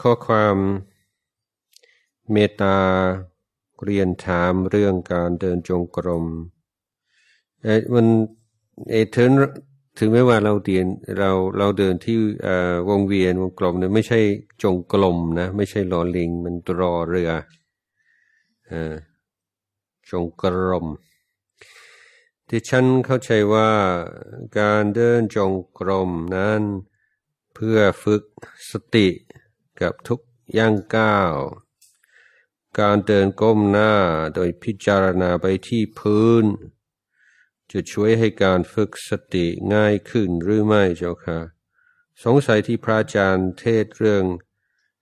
ข้อความเมตตา เรียนถามเรื่องการเดินจงกรมมันเอถึงถึงแม้ว่าเราเดินเราเราเดินที่วงเวียนวงกลมเนี่ยไม่ใช่จงกลมนะไม่ใช่ลอลิงมันรอเรืออจงกรมที่ฉันเข้าใจว่าการเดินจงกรม นั้นเพื่อฝึกสติกับทุกย่างก้าวการเดินก้มหน้าโดยพิจารณาไปที่พื้นจะช่วยให้การฝึกสติง่ายขึ้นหรือไม่เจ้าค่ะ สงสัยที่พระอาจารย์เทศเรื่อง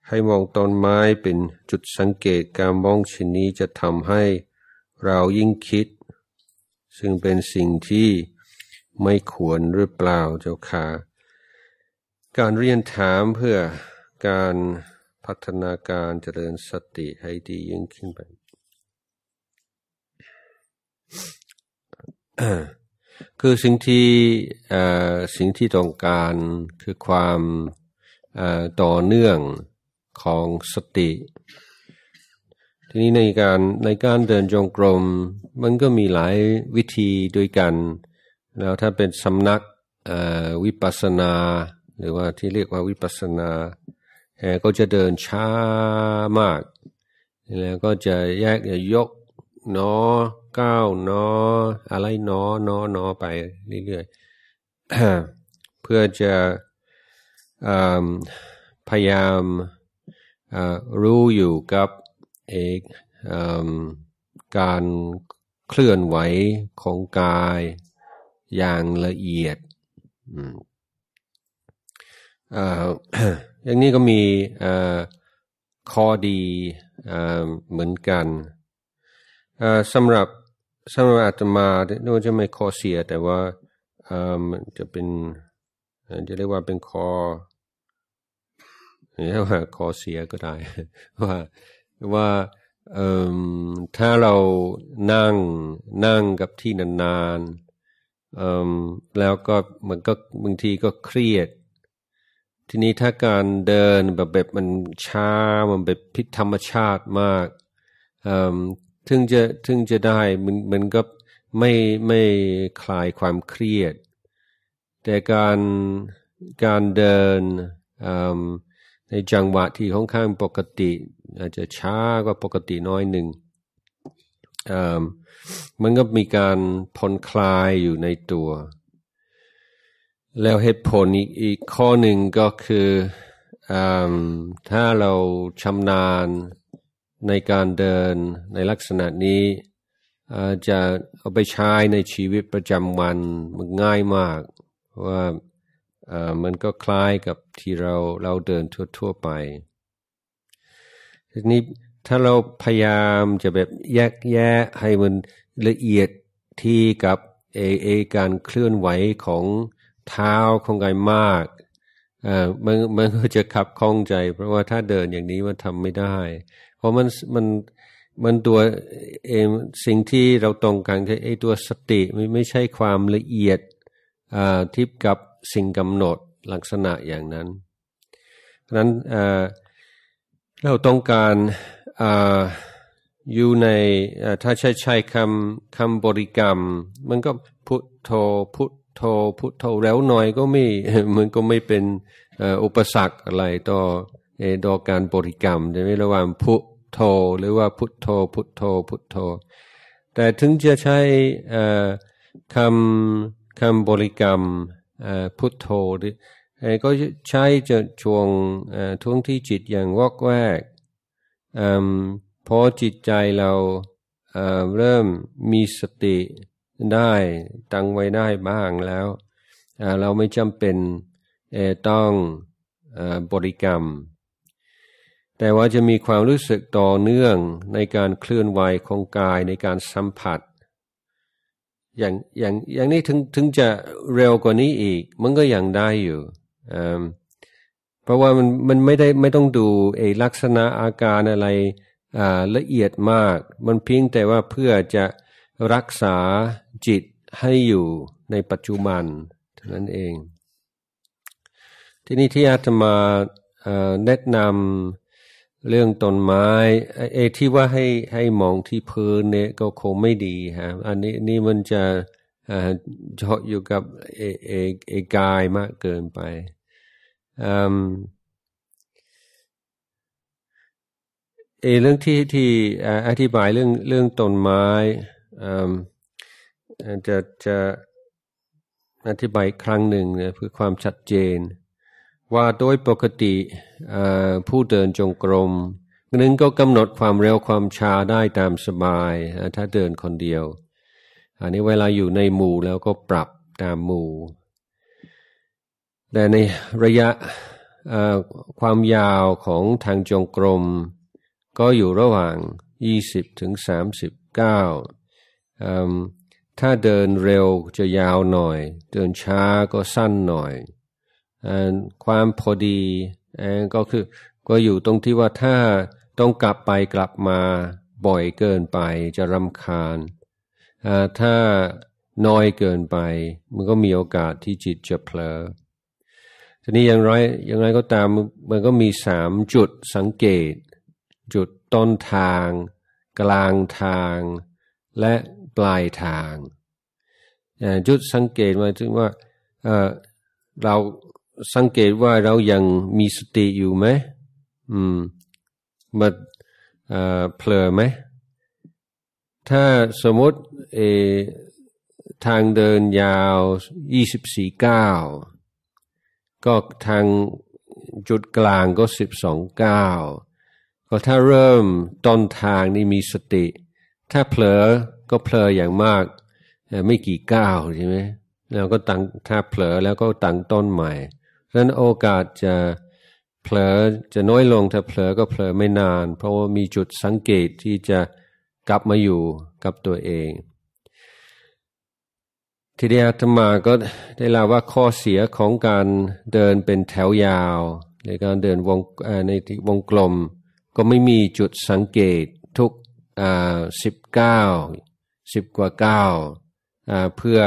ให้มองต้นไม้เป็นจุดสังเกตการมองชนี้จะทำให้เรายิ่งคิด ซึ่งเป็นสิ่งที่ไม่ควรหรือเปล่าเจ้าค่ะการเรียนถามเพื่อการพัฒนาการเจริญสติให้ดียิ่งขึ้นไป คือสิ่งที่สิ่งที่ต้องการคือความต่อเนื่องของสติ ทีนี้ในการในการเดินจงกรมมันก็มีหลายวิธีด้วยกัน แล้วถ้าเป็นสำนักวิปัสสนาหรือว่าที่เรียกว่าวิปัสสนาแกก็จะเดินช้ามาก แล้วก็จะแยกยกนอก้าวนออะไรนอนอนอไปเรื่อยๆเพื่อจะพยายามรู้อยู่กับเอกการเคลื่อนไหวของกายอย่างละเอียดอย่างนี้ก็มีข้อดีเหมือนกันสำหรับสำหรับอาตมาน่ยจะไม่ข้อเสีย แต่ว่าจะเป็นจะเรียกว่าเป็นข้อเรียกว่าข้อเสียก็ได้ว่าว่าถ้าเรานั่งนั่งกับที่นานๆแล้วก็มันก็บางทีก็เครียดทีนี้ถ้าการเดินแบบแบบมันช้า มันแบบพิษธรรมชาติมากถึงจะถึงจะได้มันมันก็ไม่ไม่คลายความเครียด แต่การการเดินในจังหวะที่ค่อนข้างปกติ อาจจะช้ากว่าปกติน้อยหนึ่ง มันก็มีการผ่อนคลายอยู่ในตัวแล้วเหตุผลอีกข้อหนึ่งก็คืออถ้าเราชำนาญในการเดินในลักษณะนี้จะเอาไปใช้ในชีวิตประจำวันมันง่ายมากว่ามันก็คล้ายกับที่เราเราเดินทั่วๆไปทีนี้ถ้าเราพยายามจะแบบแยกแยะให้มันละเอียดที่กับเอเอการเคลื่อนไหวของเท้าของกายมากอ่มันมันก็จะขับคล้องใจ เพราะว่าถ้าเดินอย่างนี้มันทำไม่ได้ เพราะมันมันมันตัวเองสิ่งที่เราตรงกันคือไอ้ตัวสติไม่ไม่ใช่ความละเอียดทิพกับสิ่งกำหนดลักษณะอย่างนั้นเพราะนั้นเราต้องการออยู่ในถ้าใช้ใช้คำคำบริกรรม มันก็พุทโธพุทโธพุทโธแล้วหน่อยก็ไม่มันก็ไม่เป็นอุปสรรคอะไรต่อตอการบริกรรมใช่ไหมระหว่างพุทโธหรือว่าพุทโธพุทโธพุทโธแต่ถึงจะใช้คำคำบริกรรมพุทโธก็ใช้จะช่วงท่วงที่จิตอย่างวอกแวกพอจิตใจเราเริ่มมีสติได้ตั้งไว้ได้บ้างแล้ว เราไม่จำเป็นต้องบริกรรม แต่ว่าจะมีความรู้สึกต่อเนื่องในการเคลื่อนไหวของกายในการสัมผัส อย่างอย่างอย่างนี้ถึงถึงจะเร็วกว่านี้อีก มันก็ยังได้อยู่ เพราะว่ามันมันไม่ได้ไม่ต้องดูเอลักษณะอาการอะไรละเอียดมาก มันเพียงแต่ว่าเพื่อจะรักษาจิตให้อยู่ในปัจจุบันเท่านั้นเอง ที่นี้ที่อาตมาแนะนำเรื่องต้นไม้เอที่ว่าให้ให้มองที่พื้นเนี่ยก็คงไม่ดีฮะอันนี้นี่มันจะเจาะอยู่กับเอเอเอกายมากเกินไปเอเรื่องที่ที่อธิบายเรื่องเรื่องต้นไม้จะจะอธิบายครั้งหนึ่งนเพื่อความชัดเจน ว่าโดยปกติผู้เดินจงกรมหนึ่งก็กำหนดความเร็วความช้าได้ตามสบายถ้าเดินคนเดียว อันนี้เวลาอยู่ในหมู่แล้วก็ปรับตามหมู่ แต่ในระยะความยาวของทางจงกรม ก็อยู่ระหว่าง 20ถึง39ถ้าเดินเร็วจะยาวหน่อย เดินช้าก็สั้นหน่อย ความพอดีก็คือก็อยู่ตรงที่ว่าถ้าต้องกลับไปกลับมาบ่อยเกินไปจะรำคาญ ถ้าน้อยเกินไป มันก็มีโอกาสที่จิตจะเพลอทีนี้อย่างไรอย่างไรก็ตามมันก็มีสามจุดสังเกต จุดต้นทาง กลางทางและปลายทาง จุดสังเกตมาถึงว่าเเราสังเกตว่าเรายังมีสติอยู่ไหมมมันเพลอไหม ถ้าสมมติทางเดินยาวยี่สิบี่ก้าว ก็ทางจุดกลางก็สิบองก้าว ก็ถ้าเริ่มต้นทางนี่มีสติถ้าเผลอก็เผลออย่างมาก ไม่กี่ก้าวใช่ไหมแล้วก็ตั้งถ้าเผลอแล้วก็ตั้งต้นใหม่ดังนั้นโอกาสจะเผลอจะน้อยลงถ้าเผลอก็เผลอไม่นาน เพราะว่ามีจุดสังเกตที่จะกลับมาอยู่กับตัวเองทีเดียวธรรมาก็ได้เล่าว่าข้อเสียของการเดินเป็นแถวยาว ในการเดินวงในวงกลม ก็ไม่มีจุดสังเกตทุกอ่าสิบเก้าสิบกว่าเก้าอ่าเพื่อ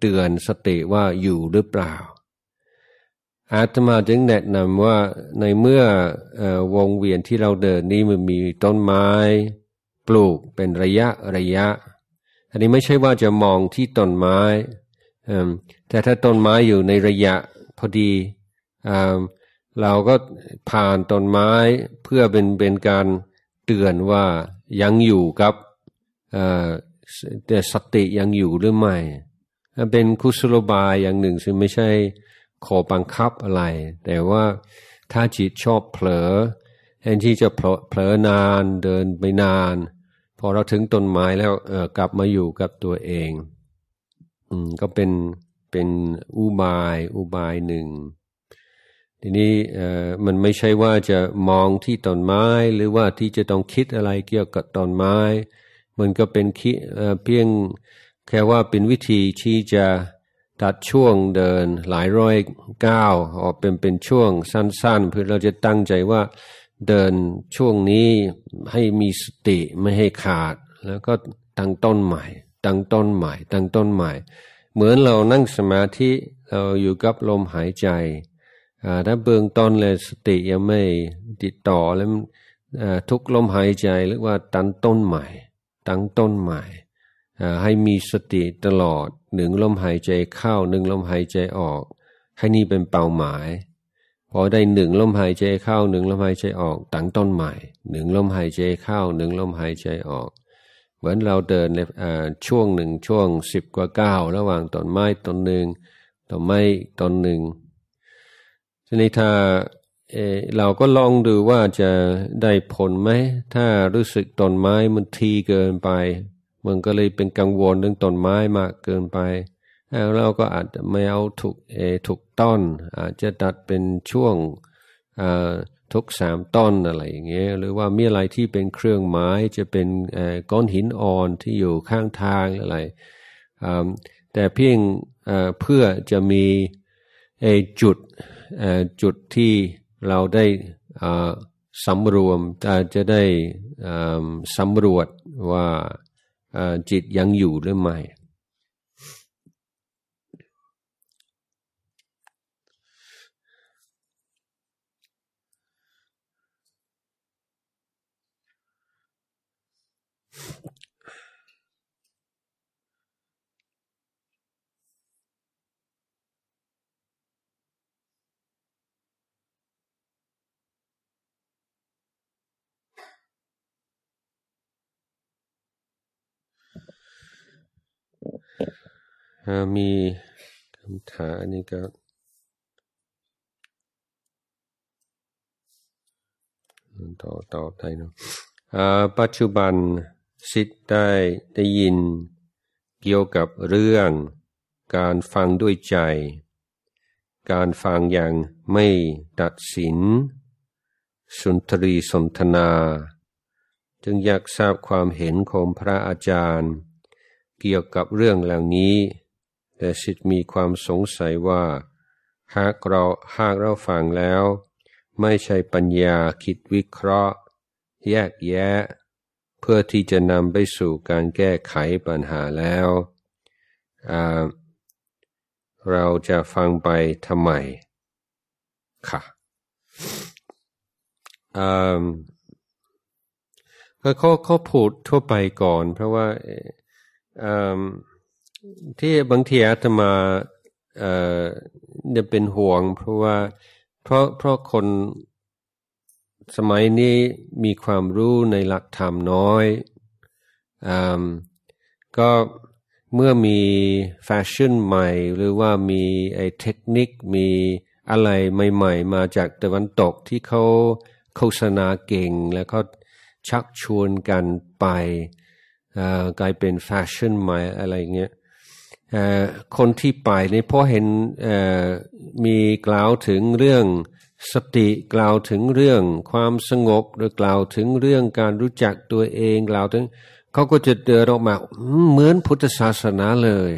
เตือนสติว่าอยู่หรือเปล่า อาตมาจึงแนะนำว่าในเมื่ออวงเวียนที่เราเดินนี้มันมีต้นไม้ปลูกเป็นระยะระยะ อันนี้ไม่ใช่ว่าจะมองที่ต้นไม้ แต่ถ้าต้นไม้อยู่ในระยะพอดีอเราก็ผ่านต้นไม้เพื่อเป็นเป็นการเตือนว่ายังอยู่กับแต่สติยังอยู่หรือไม่ เป็นคุศลบายอย่างหนึ่งซึ่งไม่ใช่ขอบังคับอะไร แต่ว่าถ้าจิตชอบเผลอแทนที่จะเผลอนานเดินไปนาน พอเราถึงต้นไม้แล้วกลับมาอยู่กับตัวเองอก็เป็นเป็นอุบายอุบายหนึ่งทีนี้มันไม่ใช่ว่าจะมองที่ต้นไม้หรือว่าที่จะต้องคิดอะไรเกี่ยวกับต้นไม้ มันก็เป็นคิเพียงแค่ว่าเป็นวิธีที่จะตัดช่วงเดินหลายร้อยก้าวออกเป็นเป็นช่วงสั้นๆ เพื่อเราจะตั้งใจว่าเดินช่วงนี้ให้มีสติไม่ให้ขาด แล้วก็ตั้งต้นใหม่ ตั้งต้นใหม่ ตั้งต้นใหม่ เหมือนเรานั่งสมาธิเราอยู่กับลมหายใจถ้าเบื้องต้นเลยสติยังไม่ติดต่อแล้วทุกลมหายใจเรียกว่า ตั้งต้นใหม่ ตั้งต้นใหม่ ให้มีสติตลอดหนึ่งลมหายใจเข้าหนึ่งลมหายใจออก ให้นี่เป็นเป้าหมาย พอได้หนึ่งลมหายใจเข้าหนึ่งลมหายใจออก ตั้งต้นใหม่ หนึ่งลมหายใจเข้าหนึ่งลมหายใจออก เหมือนเราเดินในช่วงหนึ่งช่วงสิบกว่าเก้าระหว่างต้นไม้ต้นหนึ่งต้นไม้ต้นหนึ่งทีนี้ถ้าเราก็ลองดูว่าจะได้ผลไหมถ้ารู้สึกต้นไม้มันทีเกินไปมันก็เลยเป็นกังวลเรื่องต้นไม้มากเกินไปแล้วเราก็อาจจะไม่เอาถูกเอถูกต้นอาจจะตัดเป็นช่วงทุกสามต้นอะไรอย่างเงี้ยหรือว่ามีอะไรที่เป็นเครื่องไม้จะเป็นก้อนหินอ่อนที่อยู่ข้างทางอะไรแต่เพียงเพื่อจะมีจุดจุดที่เราได้สำรวมจะได้สำรวจว่าจิตยังอยู่หรือไม่มีคำถามอันนี้ก็ต่อตอบได้เนาะปัจจุบันสิทธิ์ได้ได้ยินเกี่ยวกับเรื่องการฟังด้วยใจ การฟังอย่างไม่ตัดสิน สุนทรีสนทนา จึงอยากทราบความเห็นของพระอาจารย์ เกี่ยวกับเรื่องเหล่านี้แต่สิทธิ์มีความสงสัยว่า หากเราหากเราฟังแล้ว ไม่ใช่ปัญญาคิดวิเคราะห์แยกแยะ เพื่อที่จะนำไปสู่การแก้ไขปัญหาแล้ว เราจะฟังไปทำไมค่ะก็เขาเขาพูดทั่วไปก่อน เพราะว่าที่บางทีอาตมาเอ่อจะเป็นห่วงเพราะว่าเพราะเพราะคนสมัยนี้มีความรู้ในหลักธรรมน้อยอก็เมื่อมีแฟชั่นใหม่หรือว่ามีไอเทคนิคมีอะไรใหม่ๆมาจากตะวันตกที่เขาโฆษณาเก่งแล้วก็ชักชวนกันไปกลายเป็นแฟชั่นใหม่อะไรเงี้ยคนที่ไปในี่พอเห็นมีกล่าวถึงเรื่อง สติกล่าวถึงเรื่อง ความสงบหรือกล่าวถึงเรื่องการรู้จักตัวเองกล่าวถึง เขาก็จะเดินออกมาเหมือนพุทธศาสนาเลย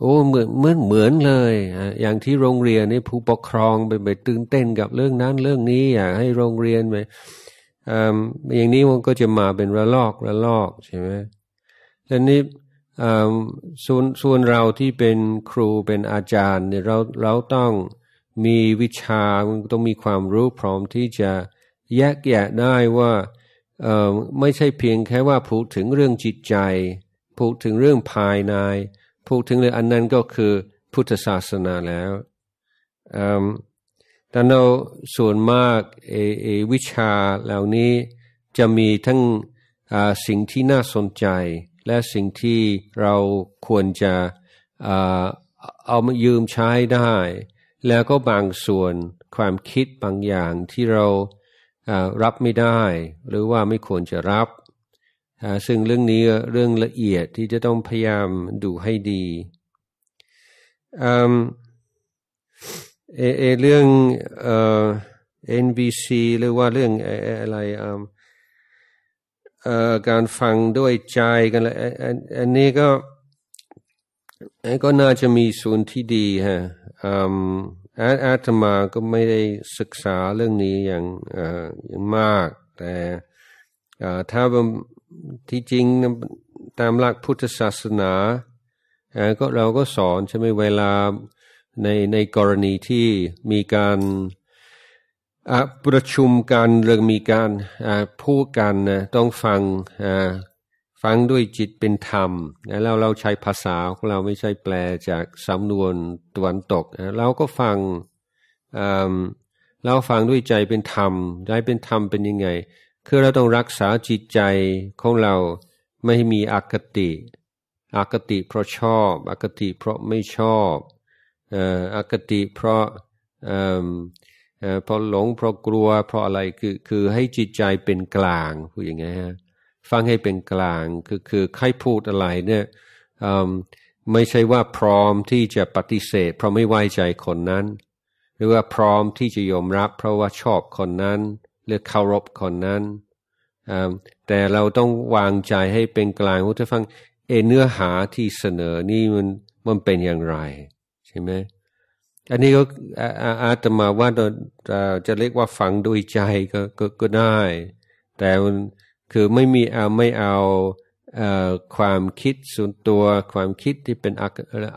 โอ้เหมือนเหมือนเหมือนเลย อย่างที่โรงเรียนนี่ผู้ปกครองไปไปตื่นเต้นกับเรื่องนั้นเรื่องนี้อยากให้โรงเรียนไปอย่างนี้มันก็จะมาเป็นระลอกระลอกใช่ไหมแล้วนี้ส่วนส่วนเราที่เป็นครูเป็นอาจารย์เนี่ยเราเราต้องมีวิชาต้องมีความรู้พร้อมที่จะแยกแยะได้ว่าไม่ใช่เพียงแค่ว่าพูดถึงเรื่องจิตใจพูดถึงเรื่องภายในพูดถึงเรื่องอันนั้นก็คือพุทธศาสนาแล้วแต่เราส่วนมากเอเอวิชาเหล่านี้จะมีทั้งสิ่งที่น่าสนใจและสิ่งที่เราควรจะเอามายืมใช้ได้ แล้วก็บางส่วนความคิดบางอย่างที่เรารับไม่ได้หรือว่าไม่ควรจะรับ ซึ่งเรื่องนี้เรื่องละเอียดที่จะต้องพยายามดูให้ดีเอเอเรื่องเอ็นบีซีหรือว่าเรื่องอะไรอ่าการฟังด้วยใจกันลอันนี้ก็ก็น่าจะมีส่วนที่ดีฮะอาอาตมา ก็ไม่ได้ศึกษาเรื่องนี้อย่างอย่างมากแต่ถ้าที่จริงตามหลักพุทธศาสนาก็เราก็สอนใช่ไหมเวลาในในกรณีที่มีการประชุมการเรื่องมีการพูดกันนะต้องฟังฟังด้วยจิตเป็นธรรม แล้วเราใช้ภาษาของเราไม่ใช่แปลจากสำนวนตะวันตกเราก็ฟังเราฟังด้วยใจเป็นธรรมใจเป็นธรรมเป็นยังไงคือเราต้องรักษาจิตใจของเราไม่มีอคติอคติเพราะชอบอคติเพราะไม่ชอบอคติเพราะเพราะหลงเพราะกลัวเพราะอะไรคือคือให้จิตใจเป็นกลางพูดอย่างไงฮะฟังให้เป็นกลาง คือคือใครพูดอะไรเนี่ยไม่ใช่ว่าพร้อมที่จะปฏิเสธเพราะไม่ไว้ใจคนนั้น หรือว่าพร้อมที่จะยอมรับเพราะว่าชอบคนนั้น หรือเคารพคนนั้น แต่เราต้องวางใจให้เป็นกลางูดให้ฟังเอเนื้อหาที่เสนอนี่มันมันเป็นอย่างไรใช่ไหมอันนี้ก็อาตมาว่าจะเรียกว่าฝังโดยใจก็กก็ได้ แต่คือไม่มีเอาไม่เอาความคิดส่วนตัวความคิดที่เป็น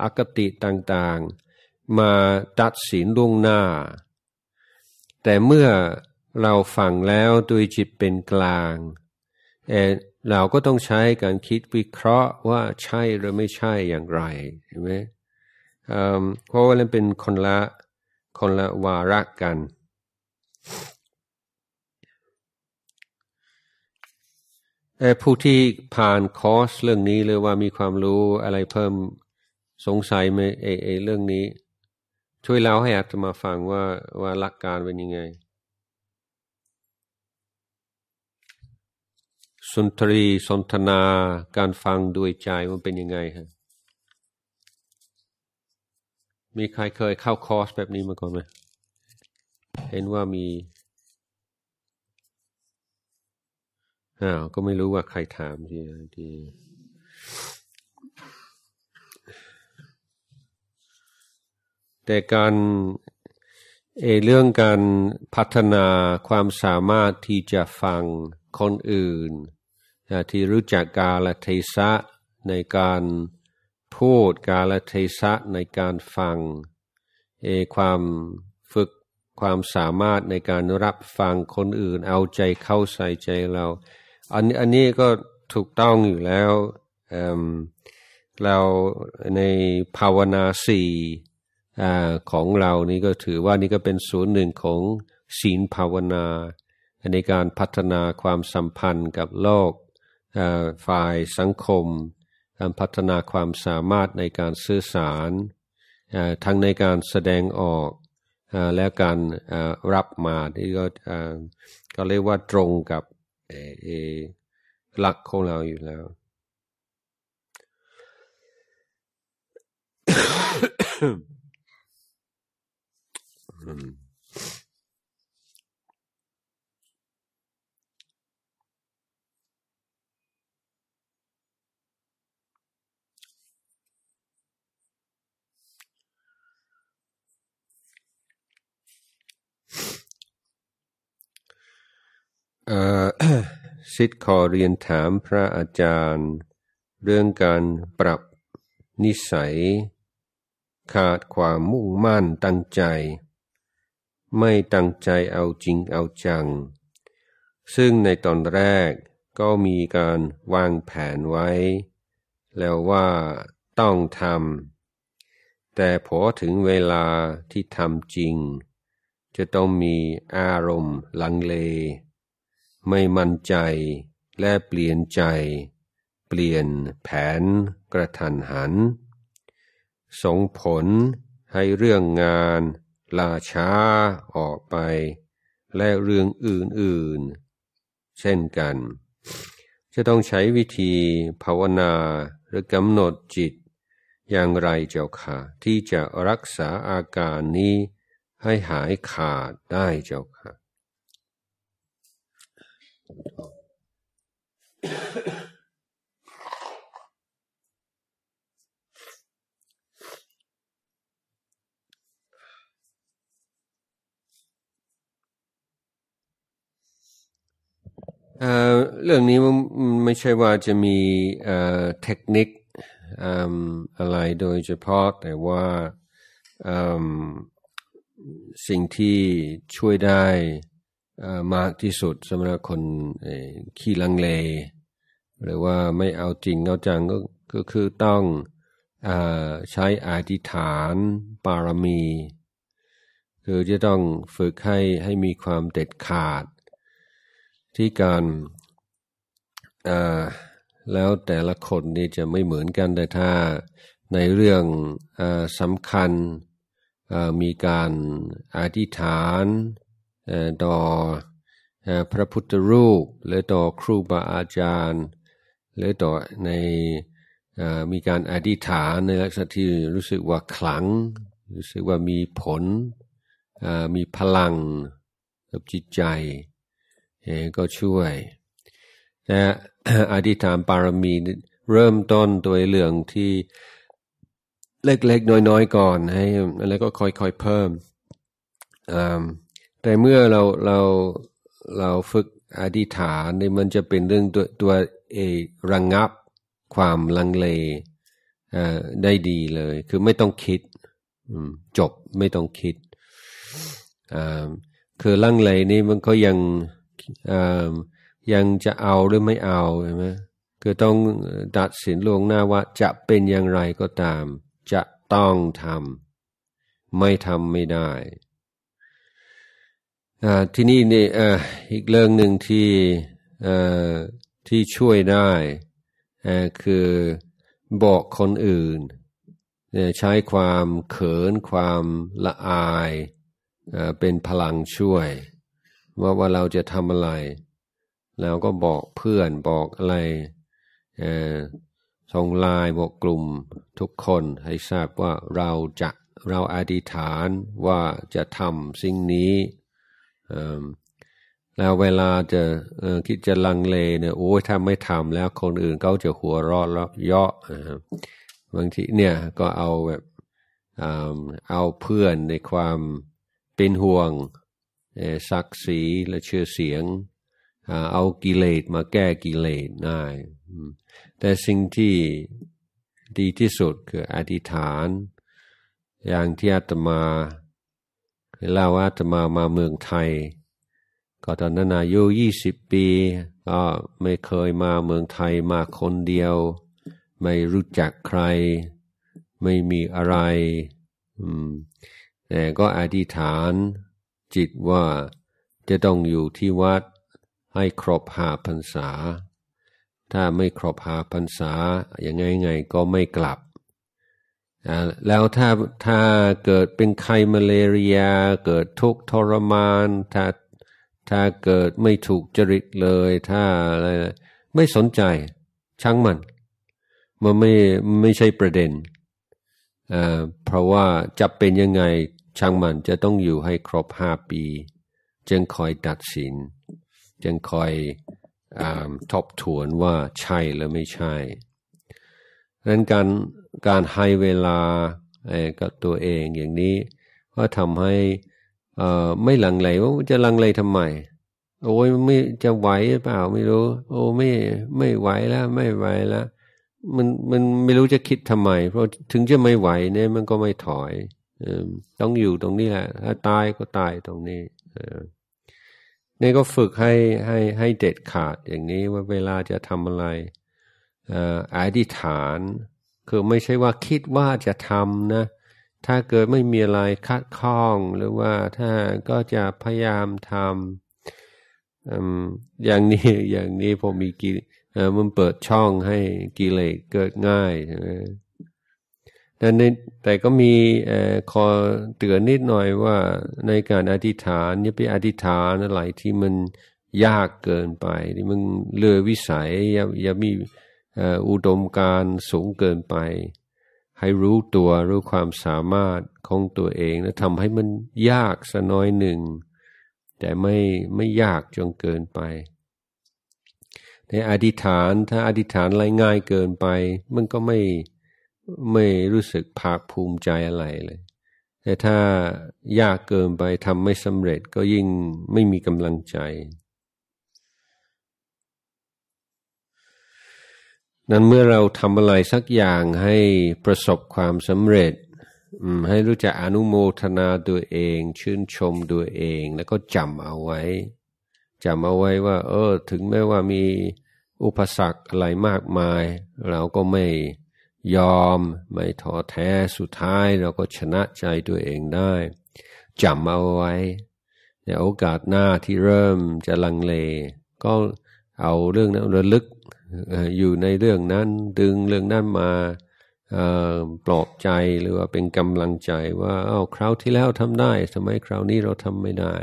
อคติต่างๆ มาตัดสินล่วงหน้า แต่เมื่อเราฟังแล้วโดยจิตเป็นกลางเราก็ต้องใช้การคิดวิเคราะห์ว่าใช่หรือไม่ใช่อย่างไรเห็นไหมเพราะว่าเป็นคนละคนละวาระกัน ผู้ที่ผ่านคอร์สเรื่องนี้หรือว่ามีความรู้อะไรเพิ่มสงสัยไหมไอเอเรื่องนี้ ช่วยเล่าให้อาตมาฟังว่าว่าหลักการเป็นยังไง สุนทรีสนทนาการฟังด้วยใจมันเป็นยังไงฮะมีใครเคยเข้าคอร์สแบบนี้มาก่อนไหมเห็นว่ามีอ้าวก็ไม่รู้ว่าใครถามทีทีแต่การเอเรื่องการพัฒนาความสามารถที่จะฟังคนอื่น ที่รู้จักกาลเทศะในการพูดกาลเทศะในการฟังเอความฝึกความสามารถในการรับฟังคนอื่นเอาใจเข้าใส่ใจเรา อันอันนี้ก็ถูกต้องอยู่แล้วเเราในภาวนาสี่ของเรานี่ก็ถือว่านี่ก็เป็นศูนย์หนึ่งของศีลภาวนา ในการพัฒนาความสัมพันธ์กับโลกฝ่ายสังคมการพัฒนาความสามารถในการสื่อสาร ทั้งในการแสดงออกและการรับมาที่ก็ก็เรียกว่าตรงกับหลักของเราอยู่แล้วชิดขอเรียนถามพระอาจารย์เรื่องการปรับนิสัย ขาดความมุ่งมั่นตั้งใจ ไม่ตั้งใจเอาจริงเอาจัง ซึ่งในตอนแรกก็มีการวางแผนไว้ แล้วว่าต้องทำแต่พอถึงเวลาที่ทำจริง จะต้องมีอารมณ์ลังเลไม่มั่นใจและเปลี่ยนใจเปลี่ยนแผนกระทันหัน ส่งผลให้เรื่องงานลาช้าออกไปและเรื่องอื่นๆเช่นกัน จะต้องใช้วิธีภาวนาหรือกำหนดจิตอย่างไรเจ้าค่ะ ที่จะรักษาอาการนี้ให้หายขาดได้เจ้าค่ะเรื่องนี้ไม่ใช่ว่าจะมีเทคนิคอะไรโดยเฉพาะแต่ว่าสิ่งที่ช่วยได้มากที่สุดสำหรับคนขี้ลังเล หรือว่าไม่เอาจริงเอาจัง ก็ก็คือต้องอใช้อธิษฐาน ปารมี คือจะต้องฝึกให้ ให้มีความเด็ดขาด ที่การแล้วแต่ละคนนี่จะไม่เหมือนกันแต่ถ้า ในเรื่องอสำคัญมีการอธิษฐานต่อพระพุทธรูปหรือต่อครูบาอาจารย์หรือต่อในมีการอธิษฐานในลักษณะที่รู้สึกว่าขลังรู้สึกว่ามีผลมีพลังกับจิตใจก็ช่วยแต่อธิษฐานปารมีเริ่มต้นตัวเรื่องที่เล็กๆ น้อยๆ ก่อนให้แล้วก็ค่อยๆ เพิ่มแต่เมื่อเราเราเราฝึกอธิษฐานนี่มันจะเป็นเรื่องตัวตัวเอระงงับความลังเลได้ดีเลย คือไม่ต้องคิดจบไม่ต้องคิด คือลังเลนี่มันก็ยังยังจะเอาหรือไม่เอาใช่ไหมคือต้องตัดสินลงหน้าว่า จะเป็นอย่างไรก็ตาม จะต้องทำไม่ทำไม่ได้ที่นี่นี่อีกเรื่องหนึ่งที่ที่ช่วยได้คือบอกคนอื่น ใช้ความเขินความละอายเป็นพลังช่วย ว่าว่าเราจะทำอะไร แล้วก็บอกเพื่อนบอกอะไรส่งลายบอกกลุ่มทุกคนให้ทราบว่าเราจะเราอธิษฐานว่าจะทำสิ่งนี้แล้วเวลาจะคิดจะลังเลเนี่ย โอ้ยถ้าไม่ทำแล้วคนอื่นเขาจะหัวรอดแล้วเยาะบางทีเนี่ยก็เอาแบบเอาเพื่อนในความเป็นห่วงศักดิ์ศรีและเชื่อเสียงเอากิเลสมาแก้กิเลสได้แต่สิ่งที่ดีที่สุดคืออธิษฐาน อย่างที่อาตมาเล่าว่าจะมามาเมืองไทย ก็ตอนนั้นอายุยี่สิบปีก็ไม่เคยมาเมืองไทยมาคนเดียว ไม่รู้จักใคร ไม่มีอะไร แต่ก็อธิษฐานจิตว่าจะต้องอยู่ที่วัดให้ครบหาพรรษา ถ้าไม่ครบหาพรรษาอย่างไงไงก็ไม่กลับแล้วถ้าถ้าเกิดเป็นไข้มาเลเรียเกิดทุกข์ทรมานถ้าถ้าเกิดไม่ถูกจริตเลย ถ้าอะไรไม่สนใจช่างมัน มันไม่ไม่ใช่ประเด็น เพราะว่าจะเป็นยังไงช่างมันจะต้องอยู่ให้ครบห้าปีจึงคอยตัดสิน จึงคอยอทบทวนว่าใช่หรือไม่ใช่ดังนั้นการการให้เวลากับตัวเองอย่างนี้ก็ทำให้ไม่ลังเลว่าจะลังเลทำไมโอ้ยไม่จะไหวหรือเปล่าไม่รู้ โอ้ไม่ไม่ไหวแล้ว ไม่ไหวแล้วมันมันไม่รู้จะคิดทำไม เพราะถึงจะไม่ไหวเนี่ยมันก็ไม่ถอยต้องอยู่ตรงนี้แหละถ้าตายก็ตายตรงนี้นี่ก็ฝึกให้ให้ให้เด็ดขาดอย่างนี้ว่าเวลาจะทำอะไรอธิษฐานคือไม่ใช่ว่าคิดว่าจะทำนะ ถ้าเกิดไม่มีอะไรคัดข้อง หรือว่าถ้าก็จะพยายามทำอย่างนี้อย่างนี้ผมมีกิมันเปิดช่องให้กิเลสเกิดง่ายใช่ไหมแต่ในแต่ก็มีอคอเตือนนิดหน่อยว่าในการอธิษฐานเนี่ยไปอธิษฐานอะไรที่มันยากเกินไปที่มันเลือวิสัยอย่าอย่ามีอุดมการสูงเกินไป ให้รู้ตัว รู้ความสามารถของตัวเองแล้วทำให้มันยากสัน้อยหนึ่ง แต่ไม่ไม่ยากจนเกินไป ในอธิษฐานถ้าอธิษฐานอะไรง่ายเกินไปมันก็ไม่ไม่รู้สึกภาคภูมิใจอะไรเลย แต่ถ้ายากเกินไปทำไม่สำเร็จก็ยิ่งไม่มีกำลังใจนั้นเมื่อเราทำอะไรสักอย่างให้ประสบความสำเร็จ ให้รู้จักอนุโมทนาตัวเอง ชื่นชมตัวเอง แล้วก็จำเอาไว้ จำเอาไว้ว่า เออ ถึงแม้ว่ามีอุปสรรคอะไรมากมาย เราก็ไม่ยอม ไม่ท้อแท้สุดท้ายเราก็ชนะใจตัวเองได้จำเอาไว้ในโอกาสหน้าที่เริ่มจะลังเล ก็เอาเรื่องนั้นระลึกอยู่ในเรื่องนั้นดึงเรื่องนั้นมาปลอบใจหรือว่าเป็นกำลังใจว่าอ้าวคราวที่แล้วทำได้ทำไมคราวนี้เราทำไม่ได้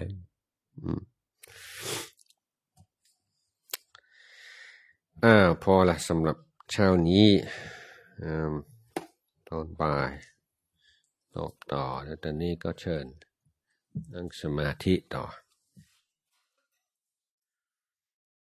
อ้าพอละสำหรับเช้านี้ตอนบ่ายตกต่อ แล้วตอนนี้ก็เชิญนั่งสมาธิต่อ